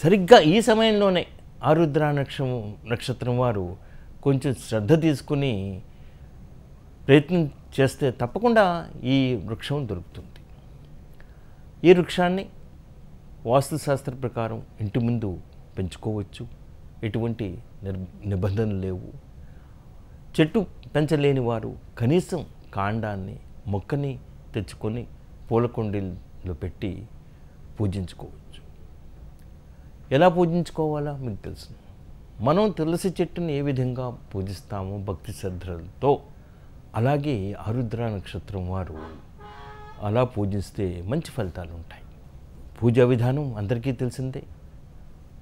సరిగ్గా ఈ సమయంలోనే ఆరుద్ర నక్షం నక్షత్రం వారు కొంచెం శ్రద్ధ తీసుకుని ప్రయత్నం చేస్తే తప్పకుండా ఈ వృక్షం దొరుకుతుంది ఈ వృక్షాన్ని వాస్తుశాస్త్ర ప్రకారం ఇంటి ముందు పెంచుకోవచ్చు ఎటువంటి నిబంధనలు లేవు చెట్టు పెంచలేని వారు కనీసం కాండాన్ని మొక్కని తెచ్చుకొని పూలకొండీలో పెట్టి పూజించుకోవచ్చు ఎలా పూజించుకోవాలా మీకు తెలుసు మనం తులసి చెట్టుని ఏ విధంగా పూజిస్తామో భక్తి శ్రద్ధలతో అలాగే ఆరుద్ర నక్షత్రం వారు అలా పూజిస్తే మంచి ఫలితాలు ఉంటాయి పూజా విధానం అందరికీ తెలిసిందే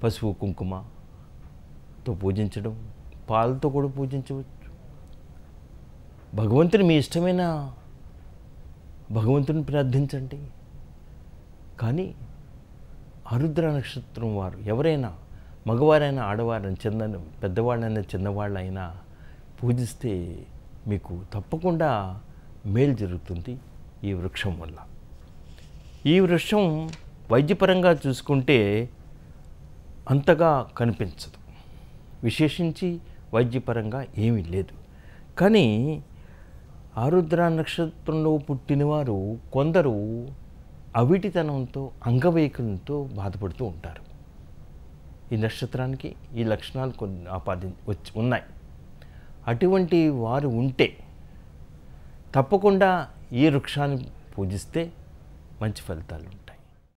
పసుపు కుంకుమతో పూజించడం పాలతో కూడా పూజించవచ్చు భగవంతుని మీ ఇష్టమైన భగవంతుని ప్రార్థించండి కానీ అరుద్ర నక్షత్రం వారు ఎవరైనా మగవారైనా ఆడవారైనా చిన్న పెద్దవాళ్ళైనా చిన్నవాళ్ళైనా పూజిస్తే మీకు తప్పకుండా మేలు జరుగుతుంది ఈ వృక్షం వల్ల ఈ వృక్షం వైద్యపరంగా చూసుకుంటే అంతగా కనిపించదు విశేషించి వైద్యపరంగా ఏమీ లేదు కానీ ఆరుద్ర నక్షత్రంలో పుట్టినవారు కొందరు అవిటితనంతో అంగవైకులంతో బాధపడుతూ ఉంటారు ఈ నక్షత్రానికి ఈ లక్షణాలు కొన్ని ఆపాది వచ్చి ఉన్నాయి అటువంటి వారు ఉంటే తప్పకుండా ఈ వృక్షాన్ని పూజిస్తే మంచి ఫలితాలు ఉంటాయి